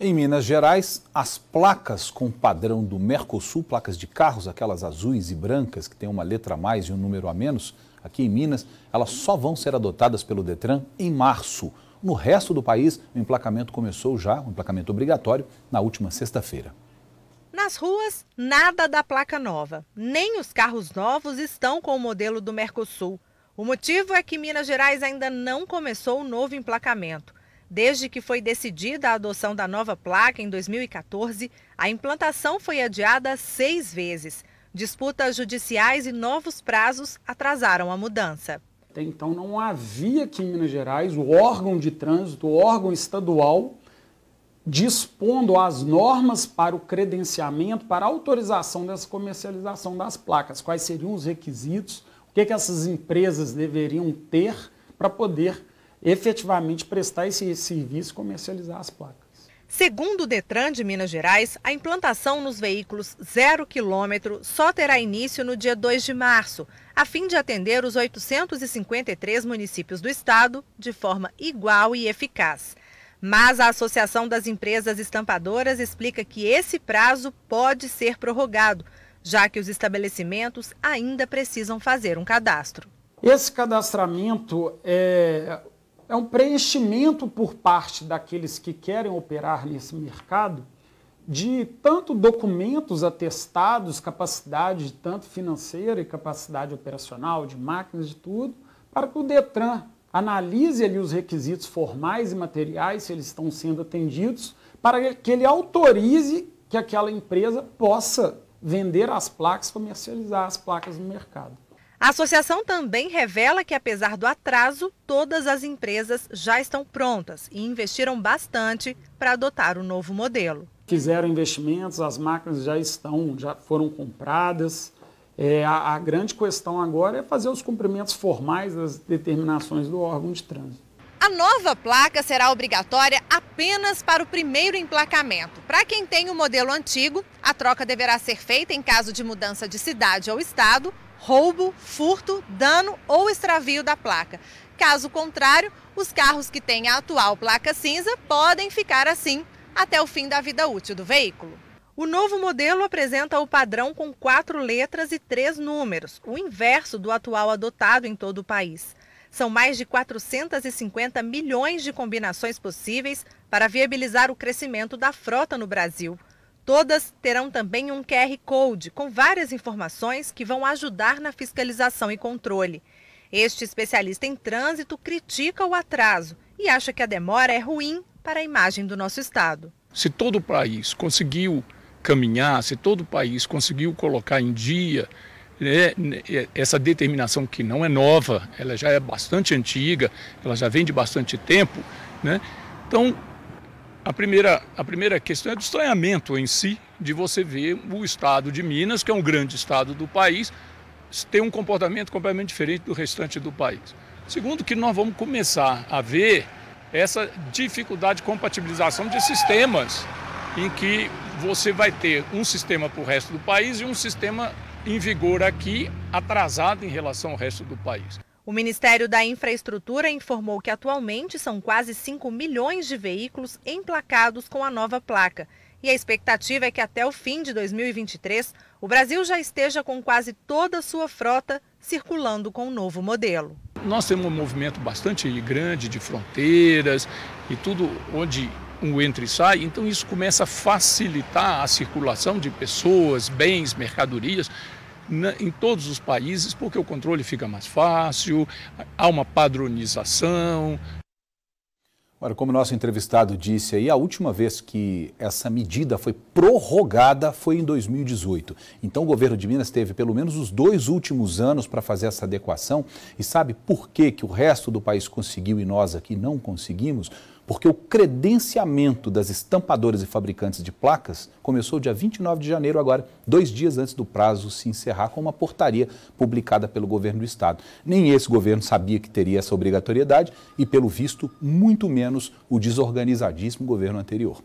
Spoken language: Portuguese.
Em Minas Gerais, as placas com padrão do Mercosul, placas de carros, aquelas azuis e brancas que têm uma letra a mais e um número a menos, aqui em Minas, elas só vão ser adotadas pelo Detran em março. No resto do país, o emplacamento começou já, o emplacamento obrigatório, na última sexta-feira. Nas ruas, nada da placa nova. Nem os carros novos estão com o modelo do Mercosul. O motivo é que Minas Gerais ainda não começou o novo emplacamento. Desde que foi decidida a adoção da nova placa em 2014, a implantação foi adiada seis vezes. Disputas judiciais e novos prazos atrasaram a mudança. Até então não havia aqui em Minas Gerais o órgão de trânsito, o órgão estadual, dispondo as normas para o credenciamento, para a autorização dessa comercialização das placas. Quais seriam os requisitos, o que, é que essas empresas deveriam ter para poder efetivamente prestar esse serviço e comercializar as placas. Segundo o Detran de Minas Gerais, a implantação nos veículos zero quilômetro só terá início no dia 2 de março, a fim de atender os 853 municípios do estado de forma igual e eficaz. Mas a Associação das Empresas Estampadoras explica que esse prazo pode ser prorrogado, já que os estabelecimentos ainda precisam fazer um cadastro. Esse cadastramento é é um preenchimento por parte daqueles que querem operar nesse mercado de tanto documentos atestados, capacidade tanto financeira e capacidade operacional, de máquinas, de tudo, para que o Detran analise ali os requisitos formais e materiais, se eles estão sendo atendidos, para que ele autorize que aquela empresa possa vender as placas, comercializar as placas no mercado. A associação também revela que, apesar do atraso, todas as empresas já estão prontas e investiram bastante para adotar o novo modelo. Fizeram investimentos, as máquinas já estão, já foram compradas. É, a, a grande questão agora é fazer os cumprimentos formais das determinações do órgão de trânsito. A nova placa será obrigatória apenas para o primeiro emplacamento. Para quem tem o modelo antigo, a troca deverá ser feita em caso de mudança de cidade ou estado roubo, furto, dano ou extravio da placa. Caso contrário, os carros que têm a atual placa cinza podem ficar assim até o fim da vida útil do veículo. O novo modelo apresenta o padrão com quatro letras e três números, o inverso do atual adotado em todo o país. São mais de 450 milhões de combinações possíveis para viabilizar o crescimento da frota no Brasil. Todas terão também um QR Code com várias informações que vão ajudar na fiscalização e controle. Este especialista em trânsito critica o atraso e acha que a demora é ruim para a imagem do nosso estado. Se todo o país conseguiu caminhar, se todo o país conseguiu colocar em dia né, né essa determinação que não é nova, ela já é bastante antiga, ela já vem de bastante tempo, né? Então, a primeira, a primeira questão é do estranhamento em si, de você ver o estado de Minas, que é um grande estado do país, ter um comportamento completamente diferente do restante do país. Segundo, que nós vamos começar a ver essa dificuldade de compatibilização de sistemas, em que você vai ter um sistema para o resto do país e um sistema em vigor aqui, atrasado em relação ao resto do país. O Ministério da Infraestrutura informou que atualmente são quase 5 milhões de veículos emplacados com a nova placa. E a expectativa é que até o fim de 2023, o Brasil já esteja com quase toda a sua frota circulando com o novo modelo. Nós temos um movimento bastante grande de fronteiras e tudo onde um entra e sai, então isso começa a facilitar a circulação de pessoas, bens, mercadorias, em todos os países, porque o controle fica mais fácil, há uma padronização. Agora, como nosso entrevistado disse aí, a última vez que essa medida foi prorrogada foi em 2018. Então, o governo de Minas teve pelo menos os dois últimos anos para fazer essa adequação. E sabe por que, que o resto do país conseguiu e nós aqui não conseguimos? porque o credenciamento das estampadoras e fabricantes de placas começou dia 29 de janeiro, agora, dois dias antes do prazo se encerrar, com uma portaria publicada pelo governo do Estado. Nem esse governo sabia que teria essa obrigatoriedade e, pelo visto, muito menos o desorganizadíssimo governo anterior.